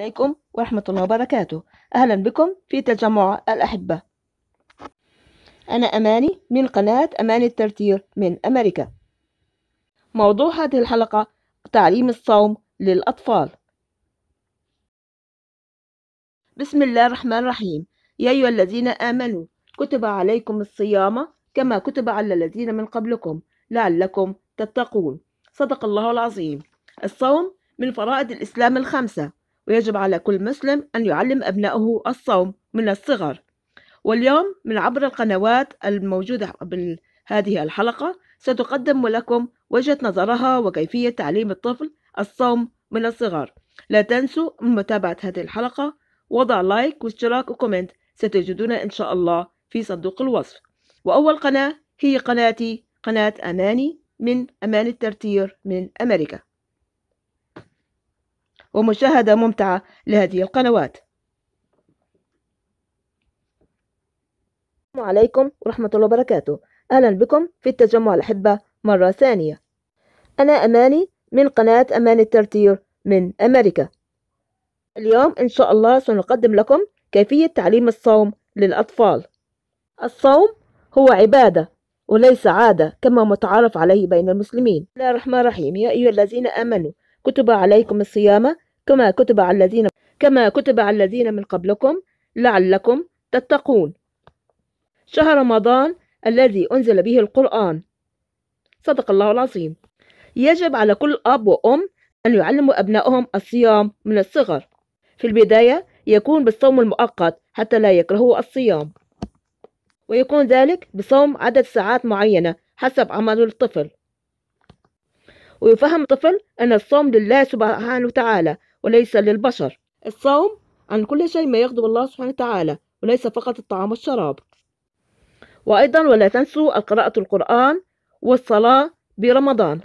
عليكم ورحمة الله وبركاته أهلا بكم في تجمع الأحبة أنا أماني من قناة أماني الترتير من أمريكا موضوع هذه الحلقة تعليم الصوم للأطفال بسم الله الرحمن الرحيم يا أيها الذين آمنوا كتب عليكم الصيام كما كتب على الذين من قبلكم لعلكم تتقون صدق الله العظيم الصوم من فرائض الإسلام الخمسة ويجب على كل مسلم أن يعلم أبنائه الصوم من الصغر واليوم من عبر القنوات الموجودة بهذه الحلقة ستقدم لكم وجهة نظرها وكيفية تعليم الطفل الصوم من الصغر لا تنسوا من متابعة هذه الحلقة وضع لايك واشتراك وكومنت ستجدون إن شاء الله في صندوق الوصف وأول قناة هي قناتي قناة أماني من أمان الترتير من أمريكا ومشاهدة ممتعة لهذه القنوات السلام عليكم ورحمة الله وبركاته أهلا بكم في التجمع الأحبة مرة ثانية أنا أماني من قناة أمان الترتير من أمريكا اليوم إن شاء الله سنقدم لكم كيفية تعليم الصوم للأطفال الصوم هو عبادة وليس عادة كما متعارف عليه بين المسلمين بسم الله الرحمن الرحيم يا أيها الذين آمنوا كتب عليكم الصيام كما كتب على الذين كما كتب على الذين من قبلكم لعلكم تتقون شهر رمضان الذي أنزل به القرآن صدق الله العظيم يجب على كل أب وأم أن يعلموا أبنائهم الصيام من الصغر في البداية يكون بالصوم المؤقت حتى لا يكرهوا الصيام ويكون ذلك بصوم عدد ساعات معينة حسب عمل الطفل ويفهم طفل أن الصوم لله سبحانه وتعالى وليس للبشر الصوم عن كل شيء ما يغضب الله سبحانه وتعالى وليس فقط الطعام والشراب وأيضا ولا تنسوا قراءة القرآن والصلاة برمضان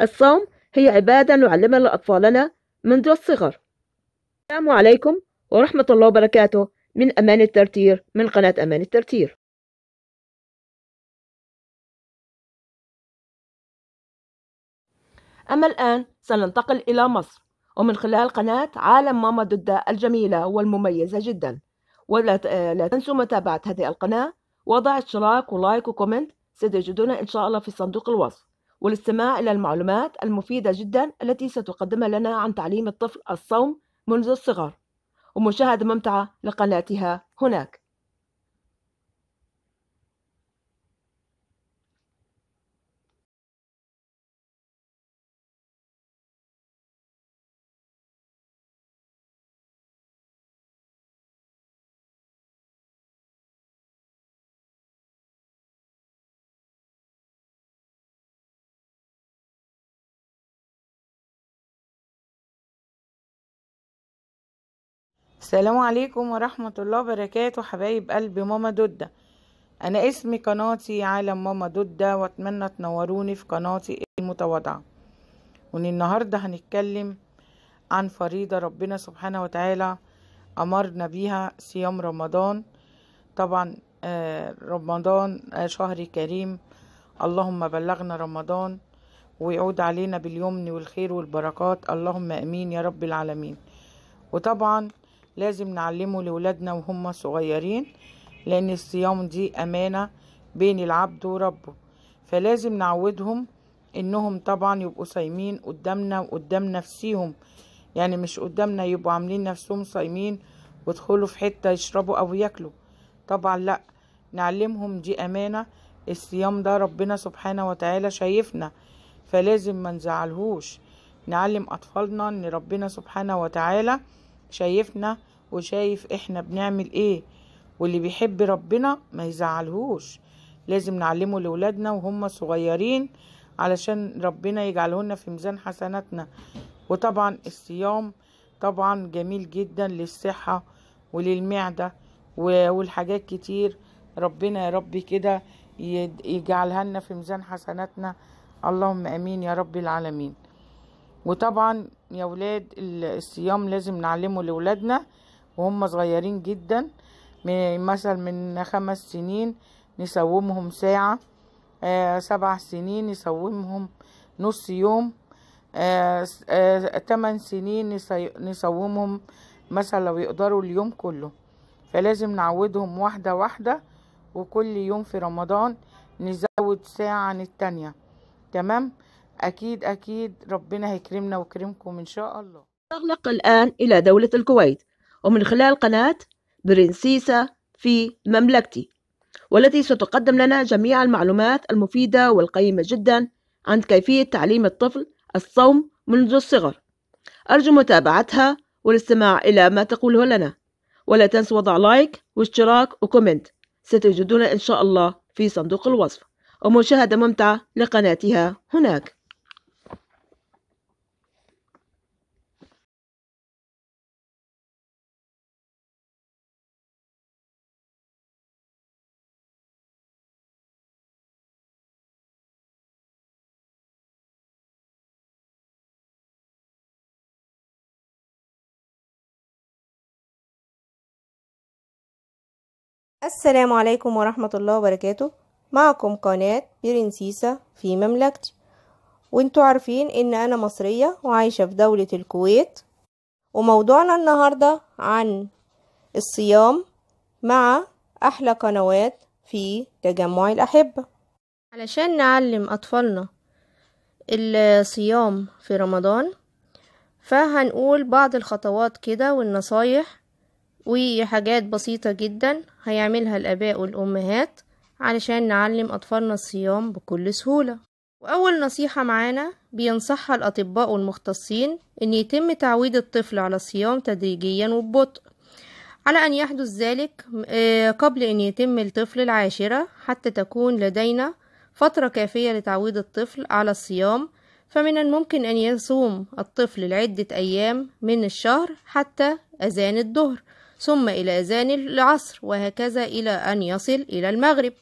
الصوم هي عبادة نعلمها لأطفالنا منذ الصغر السلام عليكم ورحمة الله وبركاته من أمان الترتير من قناة أمان الترتير أما الآن سننتقل إلى مصر ومن خلال قناة عالم ماما دودة الجميلة والمميزة جدا ولا آه، لا تنسوا متابعة هذه القناة وضع اشتراك ولايك وكومنت ستجدون إن شاء الله في صندوق الوصف والاستماع إلى المعلومات المفيدة جدا التي ستقدمها لنا عن تعليم الطفل الصوم منذ الصغر ومشاهدة ممتعة لقناتها هناك السلام عليكم ورحمة الله وبركاته حبايب قلبي ماما دودة أنا اسمي قناتي عالم ماما دودة وأتمنى تنوروني في قناتي المتواضعة وإن النهاردة هنتكلم عن فريضة ربنا سبحانه وتعالى أمرنا بيها صيام رمضان طبعا آه، رمضان آه، شهر كريم اللهم بلغنا رمضان ويعود علينا باليمن والخير والبركات اللهم امين يا رب العالمين وطبعا لازم نعلمه لولادنا وهم صغيرين لأن الصيام دي أمانة بين العبد وربه فلازم نعودهم إنهم طبعا يبقوا صايمين قدامنا وقدام نفسيهم يعني مش قدامنا يبقوا عاملين نفسهم صايمين ويدخلوا في حتة يشربوا أو ياكلوا طبعا لأ نعلمهم دي أمانة الصيام ده ربنا سبحانه وتعالى شايفنا فلازم ما نزعلهوش نعلم أطفالنا إن ربنا سبحانه وتعالى شايفنا وشايف احنا بنعمل ايه واللي بيحب ربنا ما يزعلهوش لازم نعلمه لولادنا وهم صغيرين علشان ربنا يجعلهن في ميزان حسناتنا وطبعا الصيام طبعا جميل جدا للصحة وللمعدة والحاجات كتير ربنا يا رب كده يجعلها لنا في ميزان حسناتنا اللهم امين يا رب العالمين وطبعا يا ولاد الصيام لازم نعلمه لولادنا وهم صغيرين جدا مثلا من خمس سنين نسومهم ساعة آه سبع سنين نسومهم نص يوم آه آه تمن سنين نسومهم مثلا لو يقدروا اليوم كله فلازم نعودهم واحدة واحدة وكل يوم في رمضان نزود ساعة عن التانية تمام أكيد أكيد ربنا هيكرمنا ويكرمكم إن شاء الله تغلق الآن إلى دولة الكويت ومن خلال قناة برنسيسة في مملكتي والتي ستقدم لنا جميع المعلومات المفيدة والقيمة جدا عن كيفية تعليم الطفل الصوم منذ الصغر أرجو متابعتها والاستماع إلى ما تقوله لنا ولا تنسوا وضع لايك واشتراك وكومنت ستجدون إن شاء الله في صندوق الوصف ومشاهدة ممتعة لقناتها هناك السلام عليكم ورحمة الله وبركاته معكم قناة برنسيسة في مملكتي وانتوا عارفين ان انا مصرية وعايشة في دولة الكويت وموضوعنا النهاردة عن الصيام مع احلى قنوات في تجمع الاحبة علشان نعلم اطفالنا الصيام في رمضان فهنقول بعض الخطوات كده والنصايح وحاجات بسيطة جدا هيعملها الآباء والأمهات علشان نعلم أطفالنا الصيام بكل سهولة وأول نصيحة معانا بينصحها الأطباء والمختصين إن يتم تعويد الطفل على الصيام تدريجيا وببطء على أن يحدث ذلك آه، قبل أن يتم الطفل العاشرة حتى تكون لدينا فترة كافية لتعويد الطفل على الصيام فمن الممكن أن يصوم الطفل لعدة أيام من الشهر حتى أذان الظهر ثم إلى أذان العصر وهكذا إلى أن يصل إلى المغرب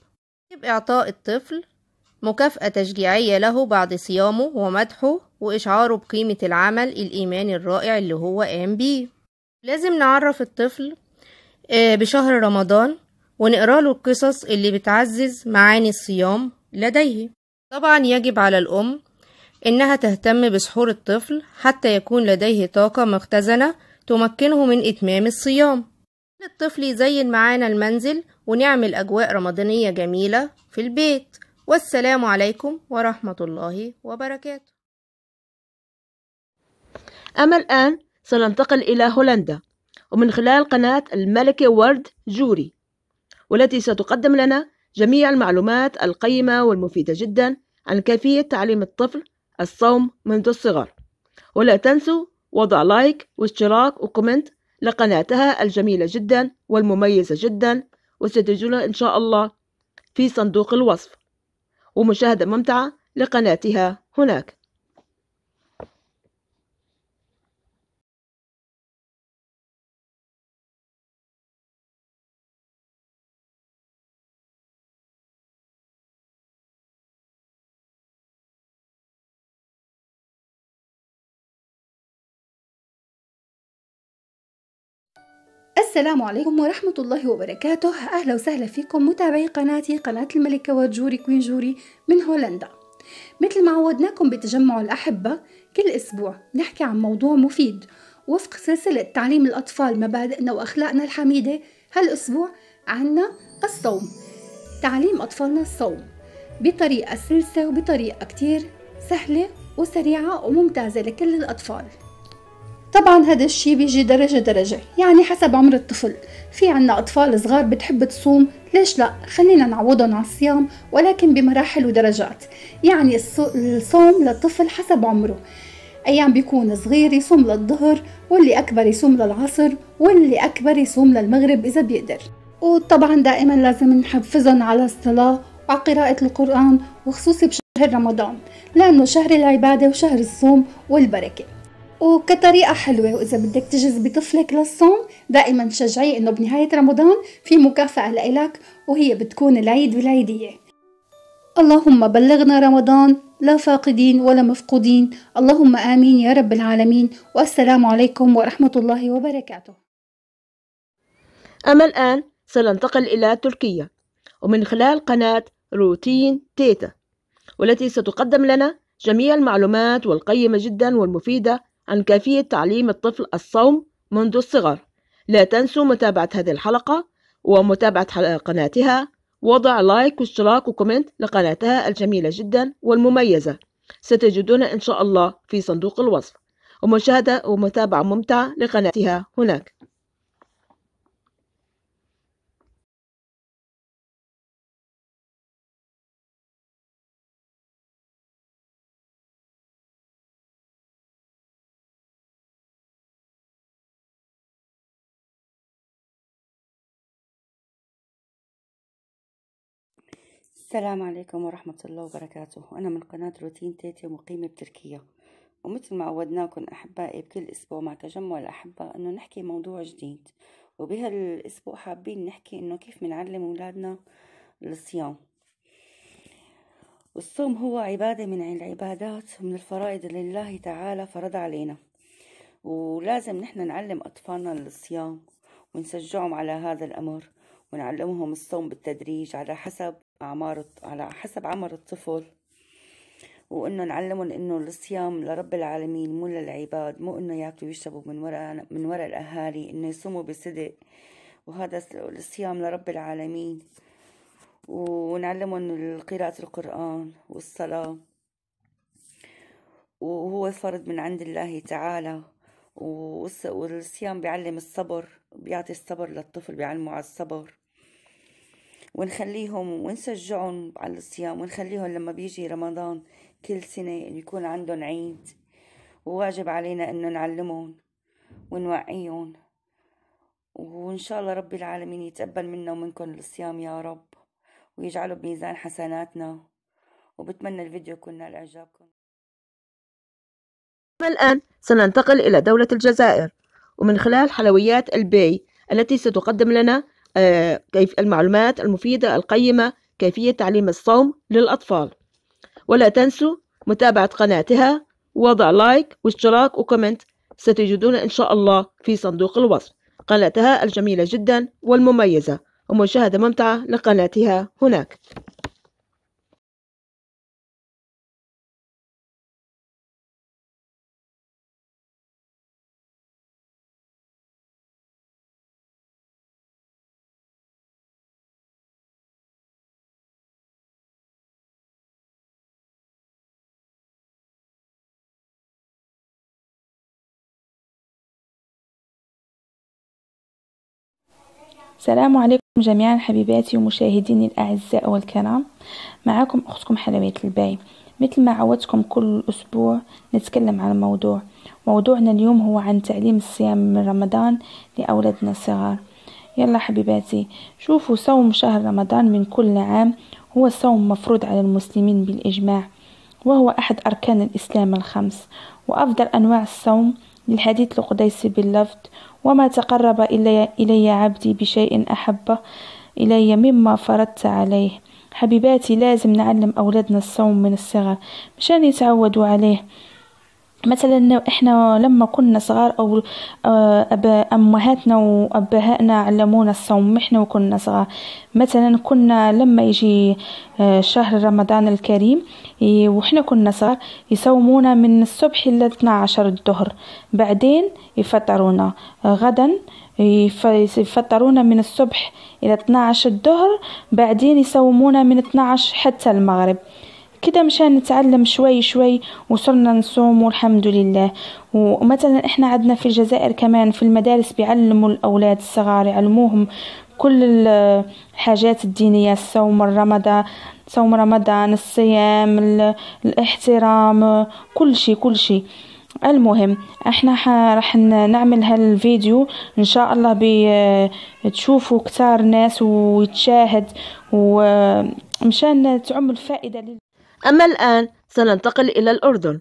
يجب إعطاء الطفل مكافأة تشجيعية له بعد صيامه ومدحه وإشعاره بقيمة العمل الإيماني الرائع اللي هو قام بيه لازم نعرف الطفل آه، بشهر رمضان ونقرأ له القصص اللي بتعزز معاني الصيام لديه طبعا يجب على الأم إنها تهتم بسحور الطفل حتى يكون لديه طاقة مختزنة تمكنه من إتمام الصيام الطفل يزين معانا المنزل ونعمل أجواء رمضانية جميلة في البيت والسلام عليكم ورحمة الله وبركاته أما الآن سننتقل إلى هولندا ومن خلال قناة الملكة ورد جوري والتي ستقدم لنا جميع المعلومات القيمة والمفيدة جدا عن كيفية تعليم الطفل الصوم منذ الصغر ولا تنسوا وضع لايك واشتراك وكومنت لقناتها الجميلة جدا والمميزة جدا وستجدونها إن شاء الله في صندوق الوصف ومشاهدة ممتعة لقناتها هناك السلام عليكم ورحمة الله وبركاته أهلا وسهلا فيكم متابعي قناتي قناة الملكة وجوري كوين جوري من هولندا مثل ما عودناكم بتجمع الأحبة كل أسبوع نحكي عن موضوع مفيد وفق سلسلة تعليم الأطفال مبادئنا وأخلاقنا الحميدة هالأسبوع عنا الصوم تعليم أطفالنا الصوم بطريقة سلسة وبطريقة كتير سهلة وسريعة وممتازة لكل الأطفال طبعا هذا الشيء بيجي درجة درجة يعني حسب عمر الطفل في عنا أطفال صغار بتحب تصوم ليش لا خلينا نعوضهم على الصيام ولكن بمراحل ودرجات يعني الصوم للطفل حسب عمره أيام بيكون صغير يصوم للظهر واللي أكبر يصوم للعصر واللي أكبر يصوم للمغرب إذا بيقدر وطبعا دائما لازم نحفزهم على الصلاة وعلى قراءة القرآن وخصوصي بشهر رمضان لأنه شهر العبادة وشهر الصوم والبركة وكطريقة حلوة وإذا بدك تجذبي طفلك للصوم دائما شجعيه إنه بنهاية رمضان في مكافأة لإلك وهي بتكون العيد والعيدية اللهم بلغنا رمضان لا فاقدين ولا مفقودين اللهم آمين يا رب العالمين والسلام عليكم ورحمة الله وبركاته أما الآن سننتقل إلى تركيا ومن خلال قناة روتين تيتا والتي ستقدم لنا جميع المعلومات والقيمة جدا والمفيدة عن كيفية تعليم الطفل الصوم منذ الصغر لا تنسوا متابعة هذه الحلقة ومتابعة قناتها وضع لايك واشتراك وكومنت لقناتها الجميلة جدا والمميزة ستجدون إن شاء الله في صندوق الوصف ومشاهدة ومتابعة ممتعة لقناتها هناك السلام عليكم ورحمة الله وبركاته أنا من قناة روتين تيتي مقيمة بتركيا ومثل ما عودناكم أحبائي بكل أسبوع مع تجمع الأحبة أنه نحكي موضوع جديد وبهالأسبوع حابين نحكي أنه كيف بنعلم أولادنا الصيام والصوم هو عبادة من العبادات من الفرائض اللي الله تعالى فرض علينا ولازم نحن نعلم أطفالنا الصيام ونشجعهم على هذا الأمر ونعلمهم الصوم بالتدريج على حسب أعمار على حسب عمر الطفل وانه نعلمهم انه الصيام لرب العالمين مو للعباد مو انه ياكلوا ويشربوا من وراء من وراء الاهالي انه يصوموا بصدق وهذا الصيام لرب العالمين ونعلمهم قراءة القرآن والصلاة وهو فرض من عند الله تعالى والصيام بيعلم الصبر بيعطي الصبر للطفل بيعلمه على الصبر ونخليهم ونشجعهم على الصيام ونخليهم لما بيجي رمضان كل سنة يكون عندهم عيد وواجب علينا انه نعلمهم ونوعيهم وان شاء الله رب العالمين يتقبل منا ومنكم الصيام يا رب ويجعله بميزان حسناتنا وبتمنى الفيديو يكون نال اعجابكم الآن سننتقل إلى دولة الجزائر ومن خلال حلويات البي التي ستقدم لنا آه، كيف المعلومات المفيدة القيمة كيفية تعليم الصوم للأطفال ولا تنسوا متابعة قناتها وضع لايك واشتراك وكومنت ستجدون إن شاء الله في صندوق الوصف قناتها الجميلة جدا والمميزة ومشاهدة ممتعة لقناتها هناك السلام عليكم جميعا حبيباتي ومشاهديني الاعزاء والكرام معكم اختكم حلويات الباي مثل ما عودتكم كل اسبوع نتكلم عن موضوع موضوعنا اليوم هو عن تعليم الصيام من رمضان لاولادنا الصغار يلا حبيباتي شوفوا صوم شهر رمضان من كل عام هو صوم مفروض على المسلمين بالاجماع وهو احد اركان الاسلام الخمس وافضل انواع الصوم للحديث القديسي باللفظ وما تقرب إلي, إلي عبدي بشيء أحبه إلي مما فرضت عليه حبيباتي لازم نعلم أولادنا الصوم من الصغر مشان يتعودوا عليه مثلا احنا لما كنا صغار او آه، أبا امهاتنا وابهائنا علمونا الصوم احنا وكنا صغار مثلا كنا لما يجي آه، شهر رمضان الكريم وإحنا كنا صغار يصومونا من الصبح إلى 12 الظهر بعدين يفطرونا غدا يفطرونا من الصبح إلى 12 الظهر بعدين يصومونا من 12 حتى المغرب كده مشان نتعلم شوي شوي وصرنا نصوم والحمد لله ومثلا احنا عندنا في الجزائر كمان في المدارس بيعلموا الاولاد الصغار يعلموهم كل الحاجات الدينية الصوم رمضان صوم رمضان الصيام الاحترام كل شيء كل شيء المهم احنا راح نعمل هالفيديو ان شاء الله بتشوفوا كتار ناس ويتشاهد ومشان تعم الفائدة لل... أما الآن سننتقل إلى الأردن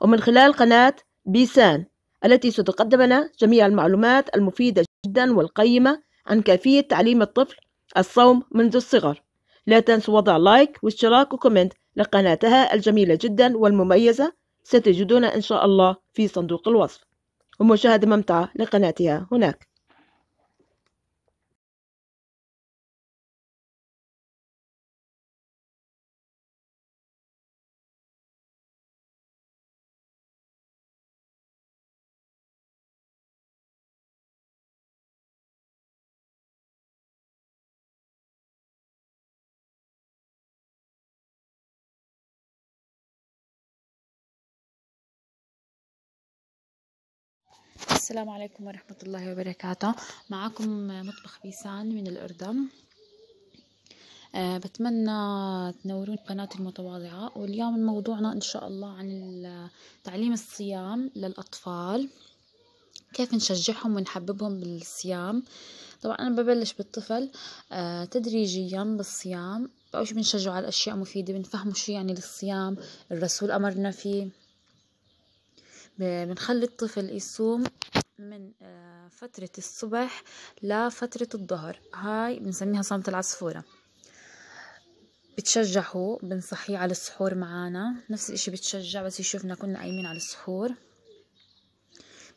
ومن خلال قناة بيسان التي ستقدم لنا جميع المعلومات المفيدة جدا والقيمة عن كيفية تعليم الطفل الصوم منذ الصغر لا تنسوا وضع لايك واشتراك وكومنت لقناتها الجميلة جدا والمميزة ستجدون إن شاء الله في صندوق الوصف ومشاهدة ممتعة لقناتها هناك السلام عليكم ورحمة الله وبركاته معكم مطبخ بيسان من الأردن أه بتمنى تنورون قناة المتواضعة واليوم موضوعنا إن شاء الله عن تعليم الصيام للأطفال كيف نشجعهم ونحببهم بالصيام طبعا أنا ببلش بالطفل أه تدريجيا بالصيام أول شي بنشجعه على أشياء مفيدة بنفهمه شو يعني للصيام الرسول أمرنا فيه بنخلي الطفل يصوم من آه، فترة الصبح لفترة الظهر هاي بنسميها صامت العصفورة بتشجعه بنصحيه على السحور معانا نفس الاشي بتشجع بس يشوفنا كنا قايمين على السحور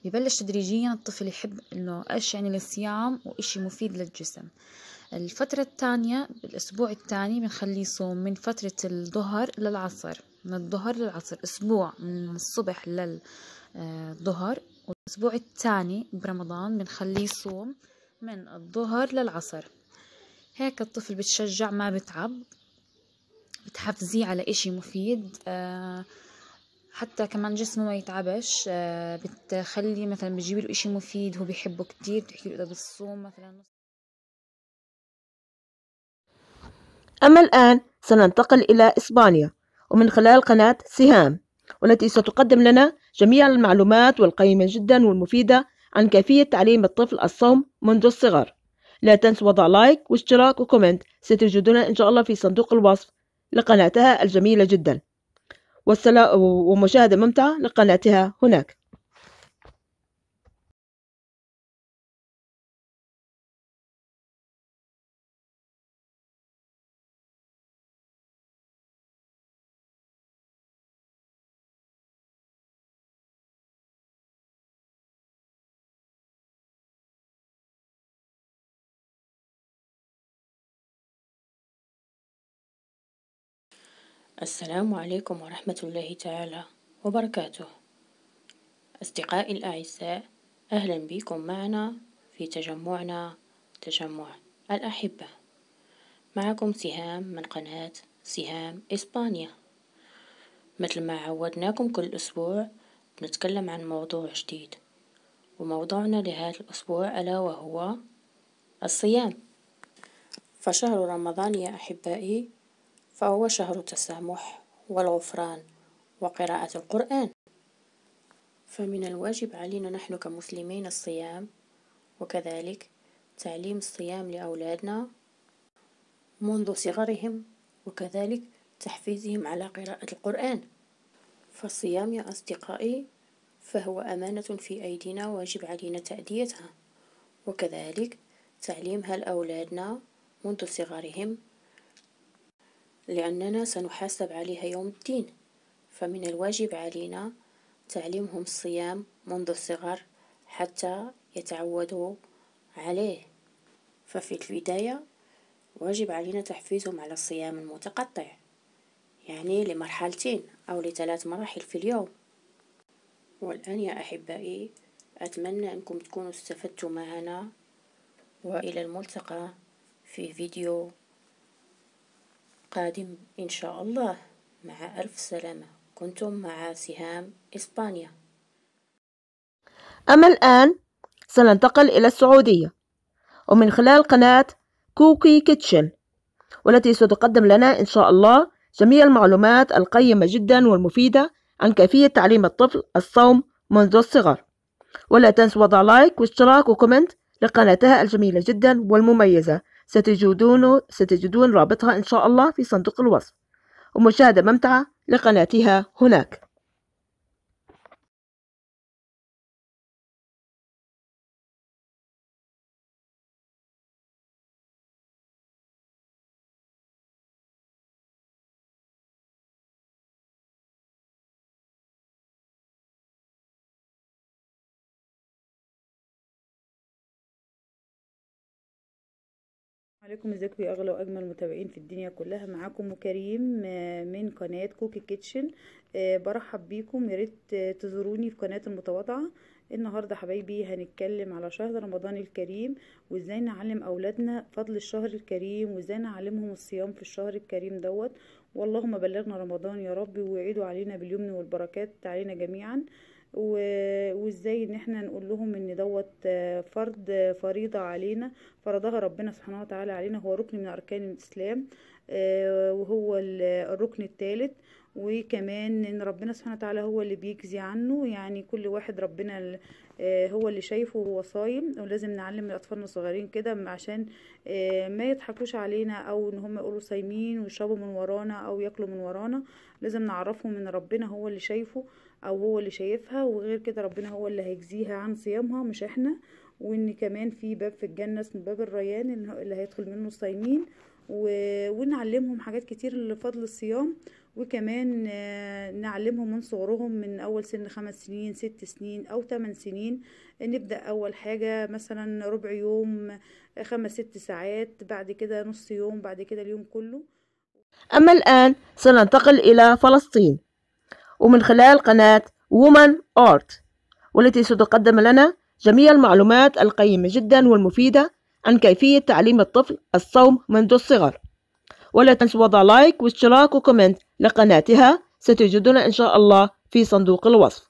ببلش تدريجيا الطفل يحب انه ايش يعني الصيام واشي مفيد للجسم الفترة الثانية بالاسبوع الثاني بنخليه يصوم من فترة الظهر للعصر من الظهر للعصر اسبوع من الصبح للظهر آه، الأسبوع الثاني برمضان بنخليه يصوم من الظهر للعصر هيك الطفل بتشجع ما بتعب بتحفزيه على إشي مفيد آه، حتى كمان جسمه ما يتعبش آه، بتخلي مثلا بتجيب له إشي مفيد هو بيحبه كتير بتحكي له إذا بتصوم مثلا أما الآن سننتقل إلى إسبانيا ومن خلال قناة سهام والتي ستقدم لنا جميع المعلومات والقيمة جدا والمفيدة عن كيفية تعليم الطفل الصوم منذ الصغر لا تنسوا وضع لايك واشتراك وكومنت ستجدون إن شاء الله في صندوق الوصف لقناتها الجميلة جدا ومشاهدة ممتعة لقناتها هناك السلام عليكم ورحمة الله تعالى وبركاته أصدقائي الأعزاء أهلا بكم معنا في تجمعنا تجمع الأحبة معكم سهام من قناة سهام إسبانيا مثل ما عودناكم كل أسبوع نتكلم عن موضوع جديد وموضوعنا لهذا الأسبوع ألا وهو الصيام فشهر رمضان يا أحبائي فهو شهر التسامح والغفران وقراءة القرآن فمن الواجب علينا نحن كمسلمين الصيام وكذلك تعليم الصيام لأولادنا منذ صغرهم وكذلك تحفيزهم على قراءة القرآن فالصيام يا أصدقائي فهو أمانة في أيدينا واجب علينا تأديتها وكذلك تعليمها لأولادنا منذ صغرهم لأننا سنحاسب عليها يوم الدين فمن الواجب علينا تعليمهم الصيام منذ الصغر حتى يتعودوا عليه ففي البداية واجب علينا تحفيزهم على الصيام المتقطع يعني لمرحلتين أو لثلاث مراحل في اليوم والآن يا أحبائي أتمنى أنكم تكونوا استفدتوا معنا وإلى الملتقى في فيديو القادم إن شاء الله مع ألف سلامة كنتم مع سهام إسبانيا أما الآن سننتقل إلى السعودية ومن خلال قناة كوكي كيتشن والتي ستقدم لنا إن شاء الله جميع المعلومات القيمة جدا والمفيدة عن كيفية تعليم الطفل الصوم منذ الصغر ولا تنسوا وضع لايك واشتراك وكومنت لقناتها الجميلة جدا والمميزة ستجدون ستجدون رابطها إن شاء الله في صندوق الوصف ومشاهدة ممتعة لقناتها هناك عليكم ازيكم يا اغلى واجمل متابعين في الدنيا كلها معاكم كريم آه، من قناه كوكي كيتشن آه، برحب بيكم يا ريت آه، تزوروني في قناه المتواضعه النهارده حبايبي هنتكلم على شهر رمضان الكريم وازاي نعلم اولادنا فضل الشهر الكريم وازاي نعلمهم الصيام في الشهر الكريم دوت واللهم بلغنا رمضان يا رب وعيدوا علينا باليمن والبركات علينا جميعا وازاي ان احنا نقول لهم ان دوت فرض فريضه علينا فرضها ربنا سبحانه وتعالى علينا هو ركن من اركان الاسلام آه، وهو الركن الثالث وكمان ان ربنا سبحانه وتعالى هو اللي بيجزي عنه يعني كل واحد ربنا آه، هو اللي شايفه وهو صايم ولازم نعلم الاطفال الصغيرين كده عشان آه، ما يضحكوش علينا او ان هم يقولوا صايمين ويشربوا من ورانا او ياكلوا من ورانا لازم نعرفهم ان ربنا هو اللي شايفه او هو اللي شايفها وغير كده ربنا هو اللي هيجزيها عن صيامها مش احنا وان كمان في باب في الجنه اسمه باب الريان اللي هيدخل منه الصايمين ونعلمهم حاجات كتير لفضل الصيام وكمان آه، نعلمهم من صغرهم من اول سن خمس سنين ست سنين او تمن سنين نبدا اول حاجه مثلا ربع يوم آه، خمس ست ساعات بعد كده نص يوم بعد كده اليوم كله أما الآن سننتقل إلى فلسطين ومن خلال قناة وومن أرت والتي ستقدم لنا جميع المعلومات القيمة جدا والمفيدة عن كيفية تعليم الطفل الصوم منذ الصغر ولا تنسوا وضع لايك واشتراك وكومنت لقناتها ستجدون إن شاء الله في صندوق الوصف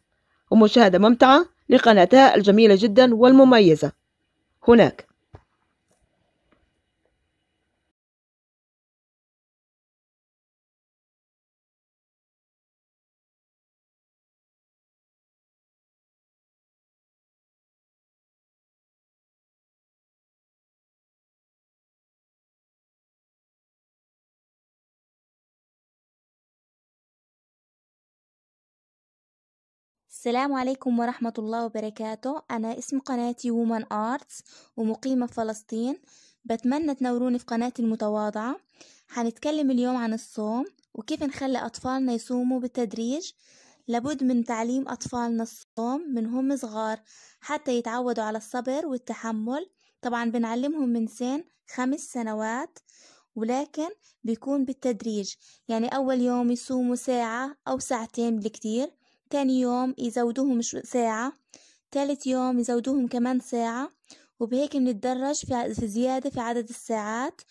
ومشاهدة ممتعة لقناتها الجميلة جدا والمميزة هناك السلام عليكم ورحمة الله وبركاته أنا اسم قناتي وومن آرتس ومقيمة في فلسطين بتمنى تنوروني في قناتي المتواضعة هنتكلم اليوم عن الصوم وكيف نخلي أطفالنا يصوموا بالتدريج لابد من تعليم أطفالنا الصوم من هم صغار حتى يتعودوا على الصبر والتحمل طبعا بنعلمهم من سن خمس سنوات ولكن بيكون بالتدريج يعني أول يوم يصوموا ساعة أو ساعتين بالكتير تاني يوم يزودوهم ساعة تالت يوم يزودوهم كمان ساعة وبهيك بنتدرج في زيادة في عدد الساعات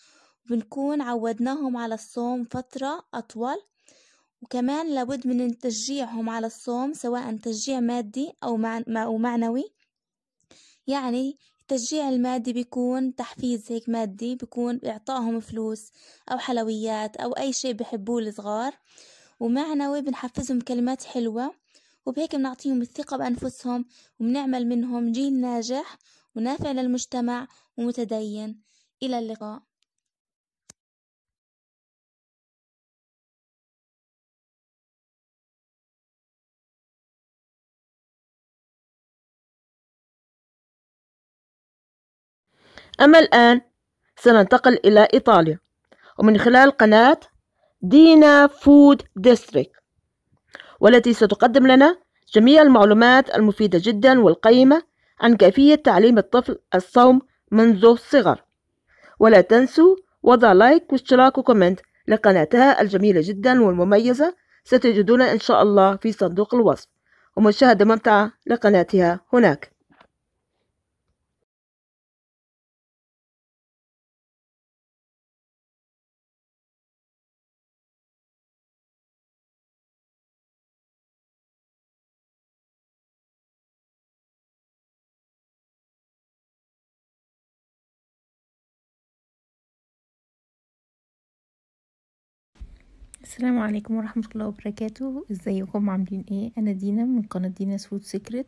وبنكون عودناهم على الصوم فترة أطول وكمان لابد من تشجيعهم على الصوم سواء تشجيع مادي أو معنوي يعني التشجيع المادي بيكون تحفيز هيك مادي بيكون إعطائهم فلوس أو حلويات أو أي شيء بحبوه الصغار ومعنوي بنحفزهم كلمات حلوة وبهيك بنعطيهم الثقة بأنفسهم وبنعمل منهم جيل ناجح ونافع للمجتمع ومتدين إلى اللقاء أما الآن سننتقل إلى إيطاليا ومن خلال قناة دينا فود ديستريكت والتي ستقدم لنا جميع المعلومات المفيدة جدا والقيمة عن كيفية تعليم الطفل الصوم منذ الصغر ولا تنسوا وضع لايك واشتراك وكومنت لقناتها الجميلة جدا والمميزة ستجدون إن شاء الله في صندوق الوصف ومشاهدة ممتعة لقناتها هناك السلام عليكم ورحمة الله وبركاته ازيكم عاملين ايه انا دينا من قناة دينا سوت سيكريت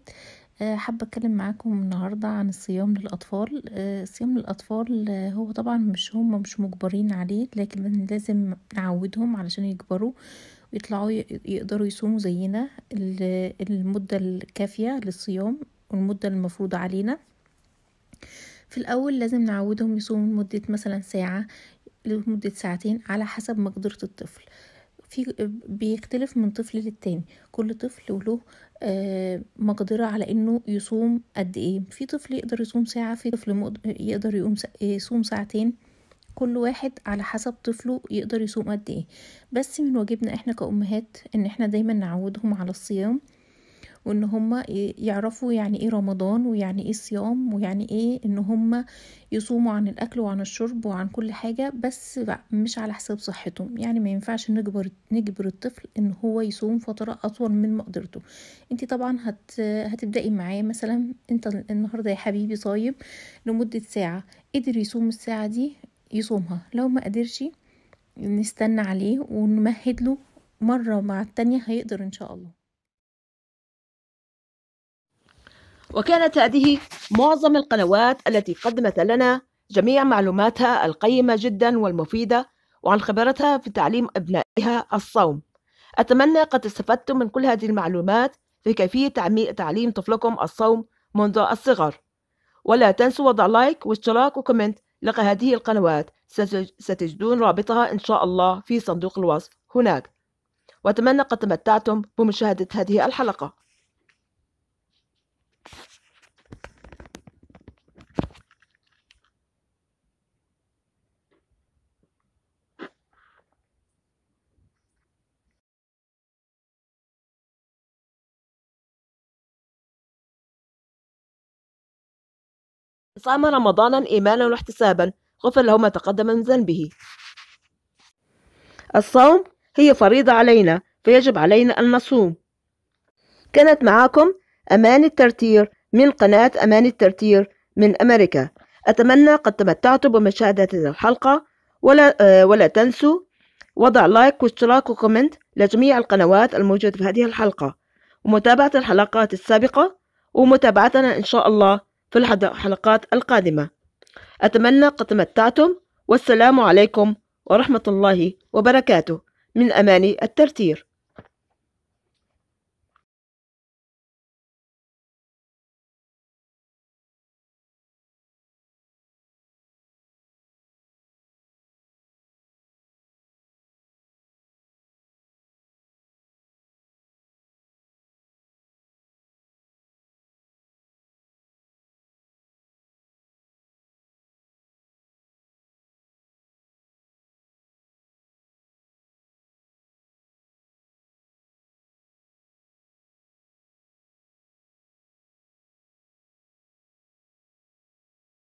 آه، حابة اتكلم معاكم النهاردة عن الصيام للاطفال صيام آه، الصيام للاطفال آه، هو طبعا مش هم مش مجبرين عليه لكن لازم نعودهم علشان يكبروا ويطلعوا يقدروا يصوموا زينا المدة الكافية للصيام والمدة المفروضة علينا في الأول لازم نعودهم يصوموا مدة مثلا ساعة لمدة ساعتين على حسب مقدرة الطفل في بيختلف من طفل للتاني كل طفل وله آه، مقدرة على انه يصوم قد ايه في طفل يقدر يصوم ساعة في طفل يقدر آه، يصوم ساعتين كل واحد على حسب طفله يقدر يصوم قد ايه بس من واجبنا احنا كأمهات ان احنا دايما نعودهم على الصيام وان هم يعرفوا يعني ايه رمضان ويعني ايه الصيام ويعني ايه ان هم يصوموا عن الاكل وعن الشرب وعن كل حاجة بس مش على حساب صحتهم يعني ما ينفعش نجبر نجبر الطفل ان هو يصوم فترة اطول من مقدرته انت طبعا هت هتبدأي معاه مثلا انت النهاردة يا حبيبي صايم لمدة ساعة قدر يصوم الساعة دي يصومها لو ما قدرش نستنى عليه ونمهد له مرة مع التانية هيقدر إن شاء الله وكانت هذه معظم القنوات التي قدمت لنا جميع معلوماتها القيمة جدا والمفيدة وعن خبرتها في تعليم أبنائها الصوم أتمنى قد استفدتم من كل هذه المعلومات في كيفية تعليم طفلكم الصوم منذ الصغر ولا تنسوا وضع لايك واشتراك وكومنت لقى هذه القنوات ستجدون رابطها إن شاء الله في صندوق الوصف هناك وأتمنى قد تمتعتم بمشاهدة هذه الحلقة صام رمضانا إيمانا واحتسابا غفر له ما تقدم من ذنبه الصوم هي فريضة علينا فيجب علينا أن نصوم كانت معاكم أمان الترتير من قناة أمان الترتير من أمريكا أتمنى قد تمتعتم بمشاهدة هذه الحلقة ولا, أه ولا تنسوا وضع لايك واشتراك وكومنت لجميع القنوات الموجودة في هذه الحلقة ومتابعة الحلقات السابقة ومتابعتنا إن شاء الله في الحلقات القادمة أتمنى قد تمتعتم والسلام عليكم ورحمة الله وبركاته من أماني الترتير